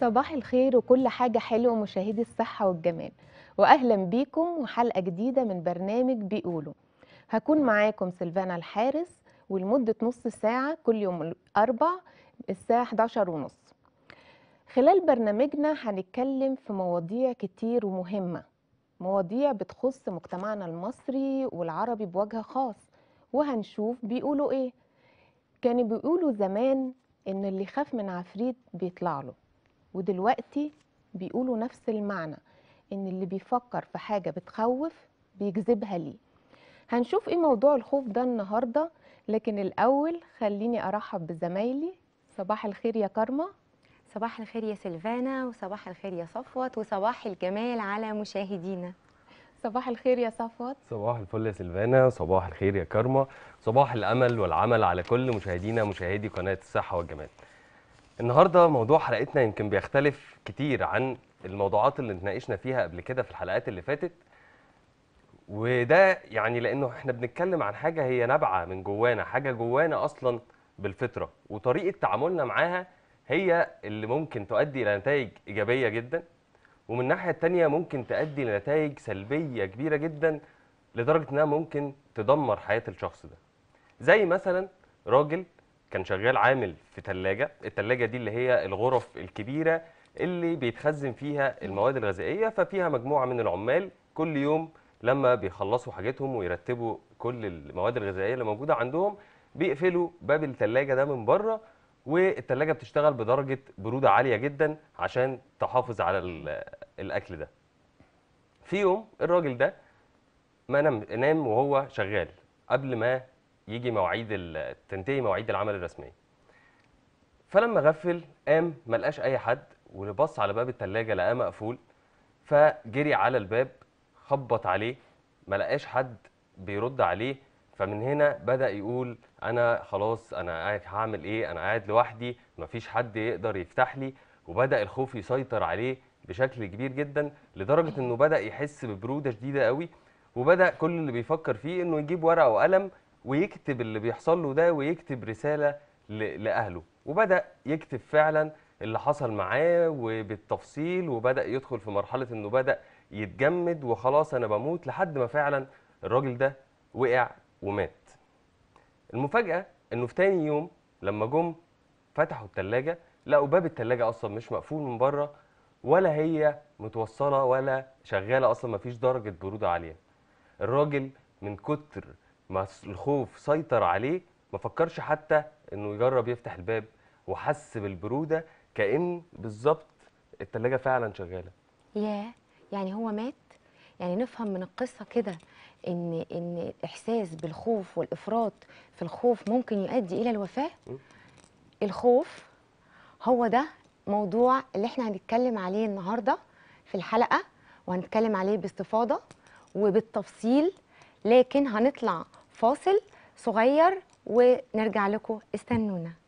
صباح الخير وكل حاجة حلوة مشاهدي الصحة والجمال وأهلا بيكم وحلقة جديدة من برنامج بيقولوا هكون معاكم سلفانا الحارس ولمدة نص ساعة كل يوم الأربع الساعة 11 ونص خلال برنامجنا هنتكلم في مواضيع كتير ومهمة مواضيع بتخص مجتمعنا المصري والعربي بوجه خاص وهنشوف بيقولوا ايه كانوا بيقولوا زمان ان اللي خاف من عفريت بيطلع له ودلوقتي بيقولوا نفس المعنى ان اللي بيفكر في حاجه بتخوف بيجذبها ليه هنشوف ايه موضوع الخوف ده النهارده لكن الاول خليني ارحب بزمايلي صباح الخير يا كارما صباح الخير يا سلفانا وصباح الخير يا صفوت وصباح الجمال على مشاهدينا صباح الخير يا صفوت صباح الفل يا سلفانا صباح الخير يا كارما صباح الامل والعمل على كل مشاهدينا مشاهدي قناه الصحه والجمال النهارده موضوع حلقتنا يمكن بيختلف كتير عن الموضوعات اللي اتناقشنا فيها قبل كده في الحلقات اللي فاتت وده يعني لانه احنا بنتكلم عن حاجه هي نابعه من جوانا حاجه جوانا اصلا بالفطره وطريقه تعاملنا معاها هي اللي ممكن تؤدي الى نتائج ايجابيه جدا ومن الناحيه الثانيه ممكن تؤدي لنتائج سلبيه كبيره جدا لدرجه انها ممكن تدمر حياه الشخص ده زي مثلا راجل كان شغال عامل في تلاجة التلاجة دي اللي هي الغرف الكبيره اللي بيتخزن فيها المواد الغذائيه ففيها مجموعه من العمال كل يوم لما بيخلصوا حاجتهم ويرتبوا كل المواد الغذائيه اللي موجوده عندهم بيقفلوا باب التلاجة ده من بره والتلاجة بتشتغل بدرجه بروده عاليه جدا عشان تحافظ على الاكل ده في يوم الراجل ده ما نام نام وهو شغال قبل ما يجي مواعيد تنتهي مواعيد العمل الرسميه فلما غفل قام ما لقاش اي حد وبص على باب الثلاجه لقاه مقفول فجري على الباب خبط عليه ما لقاش حد بيرد عليه فمن هنا بدا يقول انا خلاص انا هعمل ايه انا قاعد لوحدي ما فيش حد يقدر يفتح لي وبدا الخوف يسيطر عليه بشكل كبير جدا لدرجه انه بدا يحس ببروده شديده قوي وبدا كل اللي بيفكر فيه انه يجيب ورقه وقلم ويكتب اللي بيحصل له ده ويكتب رساله لاهله وبدا يكتب فعلا اللي حصل معاه وبالتفصيل وبدا يدخل في مرحله انه بدا يتجمد وخلاص انا بموت لحد ما فعلا الراجل ده وقع ومات المفاجاه انه في تاني يوم لما جم فتحوا التلاجة لقوا باب التلاجة اصلا مش مقفول من بره ولا هي متوصله ولا شغاله اصلا مفيش درجه بروده عاليه الراجل من كتر ما الخوف سيطر عليه ما فكرش حتى انه يجرب يفتح الباب وحس بالبروده كان بالظبط الثلاجه فعلا شغاله ياه يعني هو مات يعني نفهم من القصه كده ان ان احساس بالخوف والافراط في الخوف ممكن يؤدي الى الوفاه الخوف هو ده موضوع اللي احنا هنتكلم عليه النهارده في الحلقه وهنتكلم عليه باستفاضه وبالتفصيل لكن هنطلع فاصل صغير ونرجع لكم استنونا